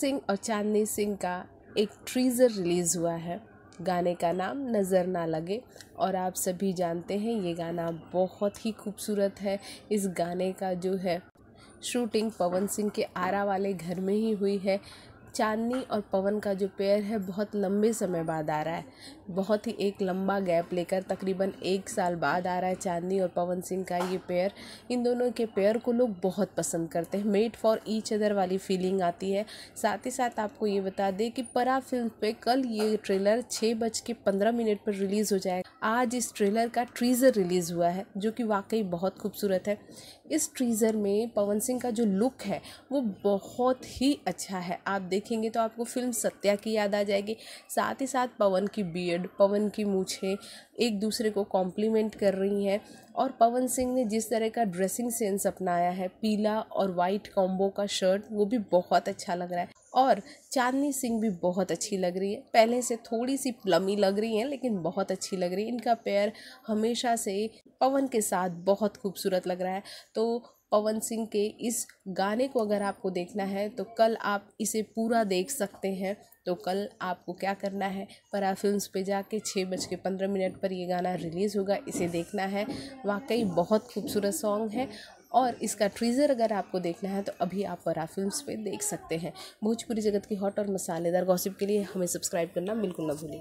सिंह और चांदनी सिंह का एक ट्रीज़र रिलीज़ हुआ है गाने का नाम नज़र ना लगे और आप सभी जानते हैं ये गाना बहुत ही खूबसूरत है इस गाने का जो है शूटिंग पवन सिंह के आरा वाले घर में ही हुई है चांदनी और पवन का जो पेयर है बहुत लंबे समय बाद आ रहा है बहुत ही एक लंबा गैप लेकर तकरीबन एक साल बाद आ रहा है चांदनी और पवन सिंह का ये पेयर इन दोनों के पेयर को लोग बहुत पसंद करते हैं मेड फॉर ईच अदर वाली फीलिंग आती है साथ ही साथ आपको ये बता दें कि परा फिल्म पे कल ये ट्रेलर छः बज के पंद्रह मिनट पर रिलीज़ हो जाएगा आज इस ट्रेलर का ट्रीज़र रिलीज़ हुआ है जो कि वाकई बहुत खूबसूरत है इस ट्रीज़र में पवन सिंह का जो लुक है वो बहुत ही अच्छा है आप देख देखेंगे तो आपको फिल्म सत्या की याद आ जाएगी साथ ही साथ पवन की बियड पवन की मूछें एक दूसरे को कॉम्प्लीमेंट कर रही हैं और पवन सिंह ने जिस तरह का ड्रेसिंग सेंस अपनाया है पीला और वाइट कॉम्बो का शर्ट वो भी बहुत अच्छा लग रहा है और चांदनी सिंह भी बहुत अच्छी लग रही है पहले से थोड़ी सी प्लमी लग रही हैं लेकिन बहुत अच्छी लग रही है इनका पेयर हमेशा से पवन के साथ बहुत खूबसूरत लग रहा है तो पवन सिंह के इस गाने को अगर आपको देखना है तो कल आप इसे पूरा देख सकते हैं तो कल आपको क्या करना है परा फिल्म्स पे जाके छः बज के पंद्रह मिनट पर ये गाना रिलीज़ होगा इसे देखना है वाकई बहुत खूबसूरत सॉन्ग है और इसका ट्रीज़र अगर आपको देखना है तो अभी आप परा फिल्म्स पे देख सकते हैं भोजपुरी जगत की हॉट और मसालेदार गॉसिप के लिए हमें सब्सक्राइब करना बिल्कुल ना भूलें